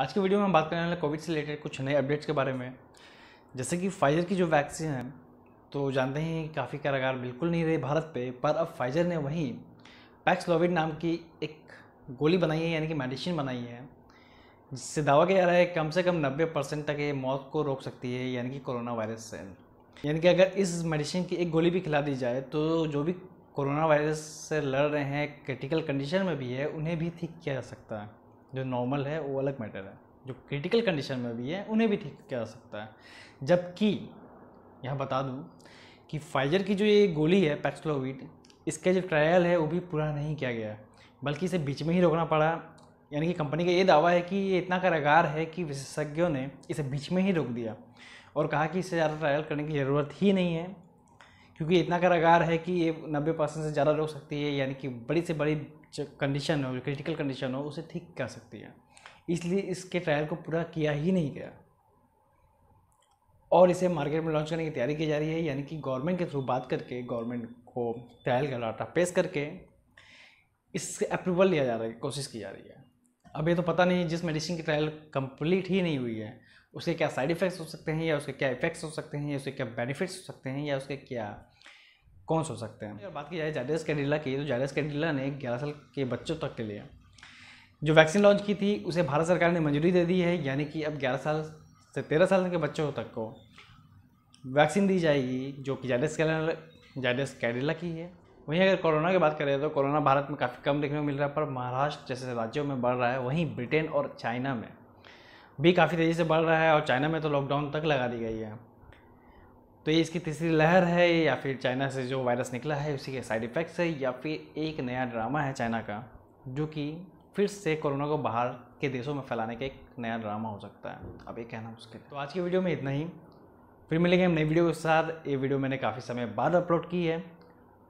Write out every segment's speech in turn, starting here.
आज के वीडियो में हम बात करने वाले कोविड से रिलेटेड कुछ नए अपडेट्स के बारे में जैसे कि फाइजर की जो वैक्सीन है तो जानते हैं काफ़ी कारागार बिल्कुल नहीं रहे भारत पे पर अब फाइजर ने वहीं लोविड नाम की एक गोली बनाई है यानी कि मेडिसिन बनाई है जिससे दावा किया जा रहा है कम से कम नब्बे परसेंट तक ये मौत को रोक सकती है यानी कि कोरोना वायरस से यानी कि अगर इस मेडिसिन की एक गोली भी खिला दी जाए तो जो भी कोरोना वायरस से लड़ रहे हैं क्रिटिकल कंडीशन में भी है उन्हें भी ठीक किया जा सकता है जो नॉर्मल है वो अलग मैटर है जो क्रिटिकल कंडीशन में भी है उन्हें भी ठीक किया जा सकता है जबकि यहाँ बता दूँ कि फाइजर की जो ये गोली है पैक्सलोविड इसका जो ट्रायल है वो भी पूरा नहीं किया गया बल्कि इसे बीच में ही रोकना पड़ा यानी कि कंपनी का ये दावा है कि ये इतना कारागार है कि विशेषज्ञों ने इसे बीच में ही रोक दिया और कहा कि इसे ज़्यादा ट्रायल करने की ज़रूरत ही नहीं है क्योंकि इतना करागार है कि ये नब्बे परसेंट से ज़्यादा रोक सकती है यानी कि बड़ी से बड़ी कंडीशन हो क्रिटिकल कंडीशन हो उसे ठीक कर सकती है इसलिए इसके ट्रायल को पूरा किया ही नहीं गया और इसे मार्केट में लॉन्च करने की तैयारी की जा रही है यानी कि गवर्नमेंट के थ्रू बात करके गवर्नमेंट को ट्रायल का डाटा पेश करके इससे अप्रूवल लिया जा रहा है कोशिश की जा रही है अभी तो पता नहीं जिस मेडिसिन की ट्रायल कंप्लीट ही नहीं हुई है उसके क्या साइड इफ़ेक्ट्स हो सकते हैं या उसके क्या इफेक्ट्स हो सकते हैं या उसके क्या बेनिफिट्स हो सकते हैं या उसके क्या कौन हो सकते हैं अगर बात की जाए जायडस कैडिला की तो जायडस कैडिला ने ग्यारह साल के बच्चों तक के लिए जो वैक्सीन लॉन्च की थी उसे भारत सरकार ने मंजूरी दे दी है यानी कि अब ग्यारह साल से तेरह साल के बच्चों तक को वैक्सीन दी जाएगी जो कि जायडस कैंडिला जायडस कैडिला की है वहीं अगर कोरोना की बात करें तो कोरोना भारत में काफ़ी कम देखने को मिल रहा है पर महाराष्ट्र जैसे राज्यों में बढ़ रहा है वहीं ब्रिटेन और चाइना में भी काफ़ी तेज़ी से बढ़ रहा है और चाइना में तो लॉकडाउन तक लगा दी गई है तो ये इसकी तीसरी लहर है या फिर चाइना से जो वायरस निकला है उसी के साइड इफ़ेक्ट्स है या फिर एक नया ड्रामा है चाइना का जो कि फिर से कोरोना को बाहर के देशों में फैलाने का एक नया ड्रामा हो सकता है अब ये कहना मुश्किल है तो आज की वीडियो में इतना ही फिर मिलेंगे हम नई वीडियो के साथ ये वीडियो मैंने काफ़ी समय बाद अपलोड की है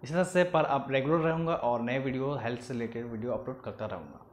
इसी तरह से पर आप रेगुलर रहूँगा और नए वीडियो हेल्थ से रिलेटेड वीडियो अपलोड करता रहूँगा